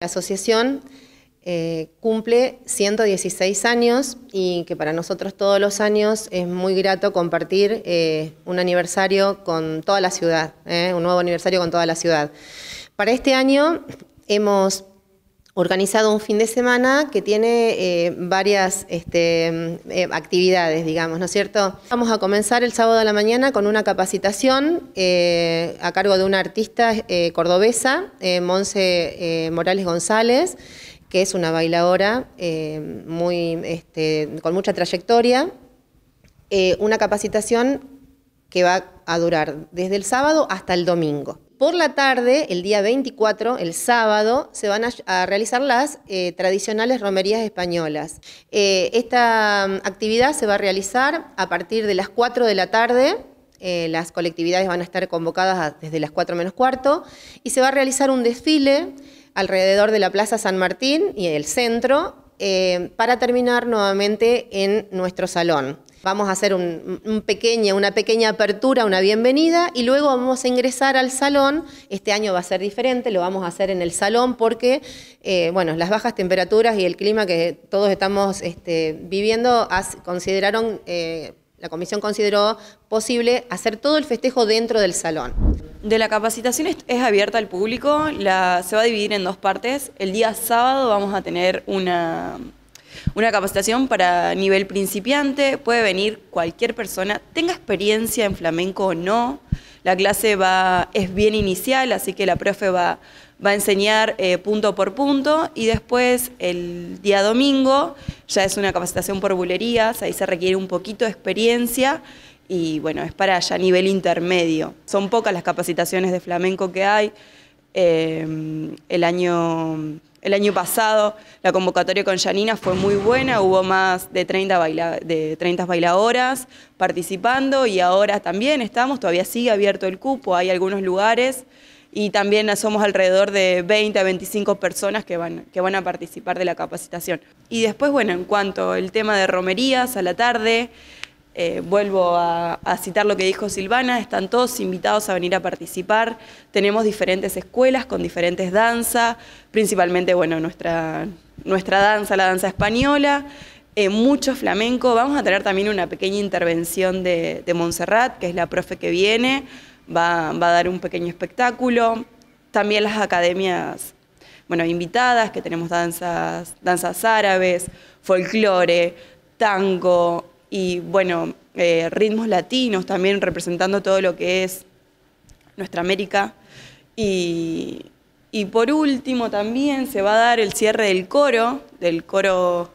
La asociación eh, cumple 116 años y que para nosotros todos los años es muy grato compartir eh, un aniversario con toda la ciudad, eh, un nuevo aniversario con toda la ciudad. Para este año hemos organizado un fin de semana que tiene eh, varias este, eh, actividades, digamos, ¿no es cierto? Vamos a comenzar el sábado a la mañana con una capacitación eh, a cargo de una artista cordobesa, Monse Morales González, que es una bailadora muy, este, con mucha trayectoria. una capacitación que va a durar desde el sábado hasta el domingo por la tarde, el día 24, el sábado, se van a, realizar las eh, tradicionales romerías españolas. Eh, esta mm, actividad se va a realizar a partir de las 4 de la tarde. Eh, las colectividades van a estar convocadas desde las 4 menos cuarto y se va a realizar un desfile alrededor de la Plaza San Martín y el centro para terminar nuevamente en nuestro salón. Vamos a hacer un, una pequeña apertura, una bienvenida y luego vamos a ingresar al salón. Este año va a ser diferente, lo vamos a hacer en el salón porque, eh, bueno, las bajas temperaturas y el clima que todos estamos este, viviendo consideraron... Eh, la comisión consideró posible hacer todo el festejo dentro del salón. De la capacitación es, abierta al público, la, se va a dividir en dos partes. El día sábado vamos a tener una, una capacitación para nivel principiante, puede venir cualquier persona, tenga experiencia en flamenco o no. La clase va, es bien inicial, así que la profe va, va a enseñar eh, punto por punto y después el día domingo ya es una capacitación por bulerías, ahí se requiere un poquito de experiencia y bueno, es para ya nivel intermedio. Son pocas las capacitaciones de flamenco que hay. Em, el, año, el año pasado la convocatoria con Janina fue muy buena, hubo más de 30, de bailadoras participando y ahora también estamos, todavía sigue abierto el cupo, hay algunos lugares y también somos alrededor de 20 a 25 personas que van, que van a participar de la capacitación. Y después, bueno, en cuanto al tema de romerías a la tarde, eh, vuelvo a, citar lo que dijo Silvana, están todos invitados a venir a participar. Tenemos diferentes escuelas con diferentes danzas, principalmente bueno, nuestra, nuestra danza, la danza española, eh, mucho flamenco. Vamos a tener también una pequeña intervención de, de Montserrat, que es la profe que viene, va, a dar un pequeño espectáculo. También las academias bueno, invitadas, que tenemos danzas, danzas árabes, folclore, tango, y bueno, eh, ritmos latinos también representando todo lo que es nuestra América. Y, por último también se va a dar el cierre del coro, del coro,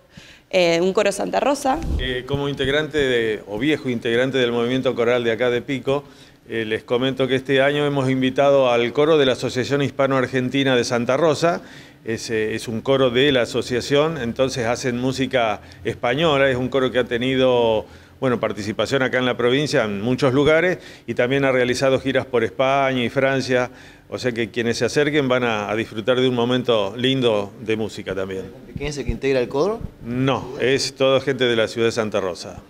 eh, un coro Santa Rosa. Eh, como integrante de, o viejo integrante del movimiento coral de acá de Pico, eh, les comento que este año hemos invitado al coro de la Asociación Hispano-Argentina de Santa Rosa. Eh, es, un coro de la asociación, entonces hacen música española. Es un coro que ha tenido bueno, participación acá en la provincia, en muchos lugares, y también ha realizado giras por España y Francia. O sea que quienes se acerquen van a, a disfrutar de un momento lindo de música también. ¿Quién es el que integra el coro? No, es toda gente de la ciudad de Santa Rosa.